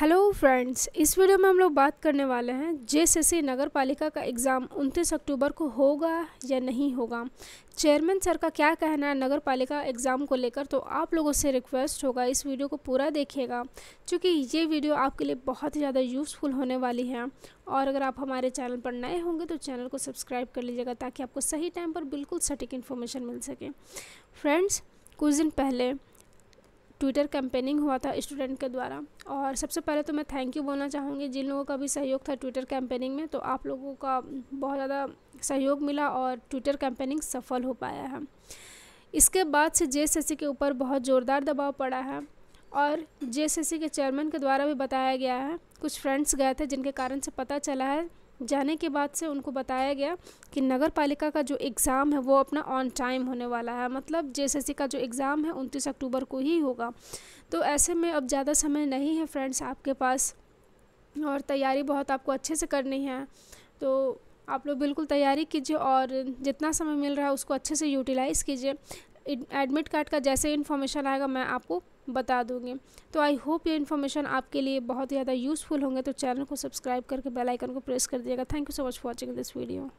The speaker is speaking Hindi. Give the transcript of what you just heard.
हेलो फ्रेंड्स इस वीडियो में हम लोग बात करने वाले हैं जेएसएससी नगर पालिका का एग्ज़ाम 29 अक्टूबर को होगा या नहीं होगा चेयरमैन सर का क्या कहना है नगर पालिका एग्ज़ाम को लेकर तो आप लोगों से रिक्वेस्ट होगा इस वीडियो को पूरा देखिएगा क्योंकि ये वीडियो आपके लिए बहुत ही ज़्यादा यूज़फुल होने वाली है और अगर आप हमारे चैनल पर नए होंगे तो चैनल को सब्सक्राइब कर लीजिएगा ताकि आपको सही टाइम पर बिल्कुल सटीक इन्फॉर्मेशन मिल सके फ्रेंड्स कुछ दिन पहले ट्विटर कैंपेनिंग हुआ था स्टूडेंट के द्वारा और सबसे पहले तो मैं थैंक यू बोलना चाहूँगी जिन लोगों का भी सहयोग था ट्विटर कैंपेनिंग में तो आप लोगों का बहुत ज़्यादा सहयोग मिला और ट्विटर कैंपेनिंग सफल हो पाया है इसके बाद से जे के ऊपर बहुत ज़ोरदार दबाव पड़ा है और जे के चेयरमैन के द्वारा भी बताया गया है कुछ फ्रेंड्स गए थे जिनके कारण से पता चला है जाने के बाद से उनको बताया गया कि नगर पालिका का जो एग्ज़ाम है वो अपना ऑन टाइम होने वाला है मतलब जे का जो एग्ज़ाम है उनतीस अक्टूबर को ही होगा तो ऐसे में अब ज़्यादा समय नहीं है फ्रेंड्स आपके पास और तैयारी बहुत आपको अच्छे से करनी है तो आप लोग बिल्कुल तैयारी कीजिए और जितना समय मिल रहा है उसको अच्छे से यूटिलाइज़ कीजिए एडमिट कार्ड का जैसे इन्फॉर्मेशन आएगा मैं आपको बता दूंगी तो आई होप ये इन्फॉर्मेशन आपके लिए बहुत ज़्यादा यूज़फुल होंगे तो चैनल को सब्सक्राइब करके बेल आइकन को प्रेस कर दिएगा thank you so much for watching this video